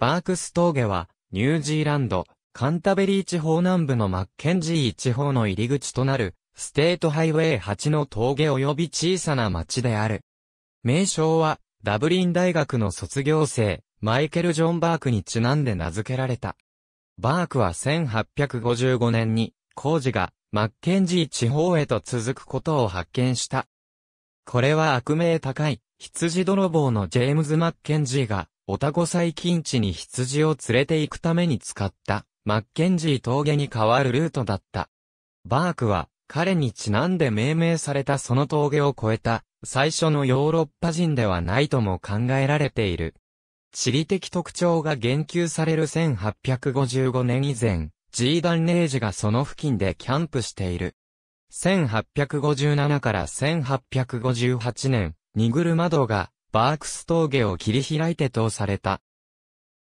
バークス峠は、ニュージーランド、カンタベリー地方南部のマッケンジー地方の入り口となる、ステートハイウェイ8の峠及び小さな町である。名称は、ダブリン大学の卒業生、マイケル・ジョン・バークにちなんで名付けられた。バークは1855年に、工事が、マッケンジー地方へと続くことを発見した。これは悪名高い、羊泥棒のジェームズ・マッケンジーが、オタゴ最近地に羊を連れて行くために使った、マッケンジー峠に変わるルートだった。バークは、彼にちなんで命名されたその峠を越えた、最初のヨーロッパ人ではないとも考えられている。地理的特徴が言及される1855年以前、ジーダン・ネージがその付近でキャンプしている。1857から1858年、ニグルマドがバークス峠を切り開いて通された。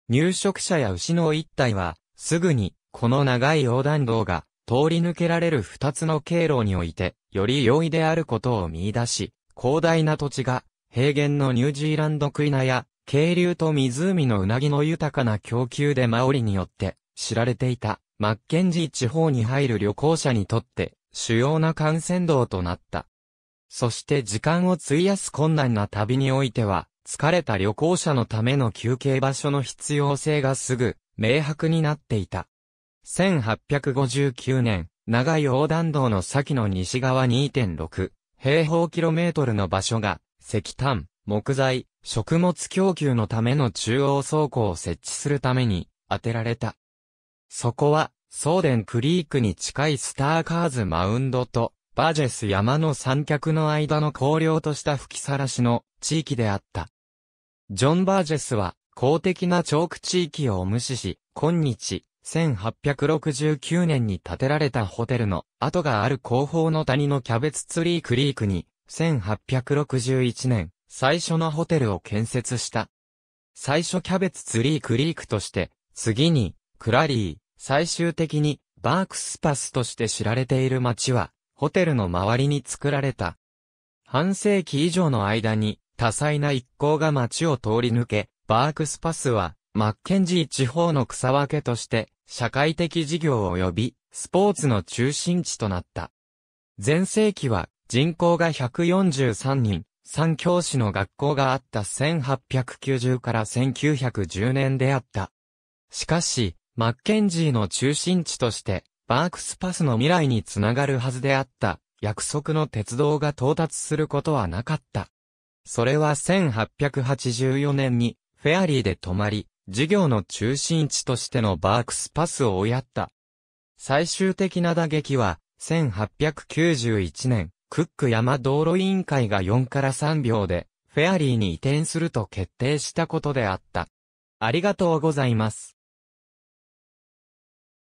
入植者や牛の一体は、すぐに、この長い横断道が、通り抜けられる二つの経路において、より容易であることを見出し、広大な土地が、平原のニュージーランドクイナや、渓流と湖のうなぎの豊かな供給でマオリによって、知られていた、マッケンジー地方に入る旅行者にとって、主要な幹線道となった。そして時間を費やす困難な旅においては、疲れた旅行者のための休憩場所の必要性がすぐ、明白になっていた。1859年、長い横断道の先の西側2.6平方キロメートルの場所が、石炭、木材、食物供給のための中央倉庫を設置するために、当てられた。そこは、ソーデンクリークに近いスターカーズマウンドと、バージェス山の三脚の間の荒涼とした吹きさらしの地域であった。ジョン・バージェスは、公的なチョーク地域を無視し、今日、1869年に建てられたホテルの跡がある後方の谷のキャベツツリークリークに、1861年、最初のホテルを建設した。最初キャベツツリークリークとして、次に、クラリー、最終的に、バークスパスとして知られている町は、ホテルの周りに作られた。半世紀以上の間に多彩な一行が街を通り抜け、バークスパスはマッケンジー地方の草分けとして社会的事業及びスポーツの中心地となった。前世紀は人口が143人、三教師の学校があった1890から1910年であった。しかし、マッケンジーの中心地として、バークスパスの未来につながるはずであった約束の鉄道が到達することはなかった。それは1884年にフェアリーで止まり、事業の中心地としてのバークスパスを追いやった。最終的な打撃は、1891年、クック山道路委員会が4から3秒で、フェアリーに移転すると決定したことであった。ありがとうございます。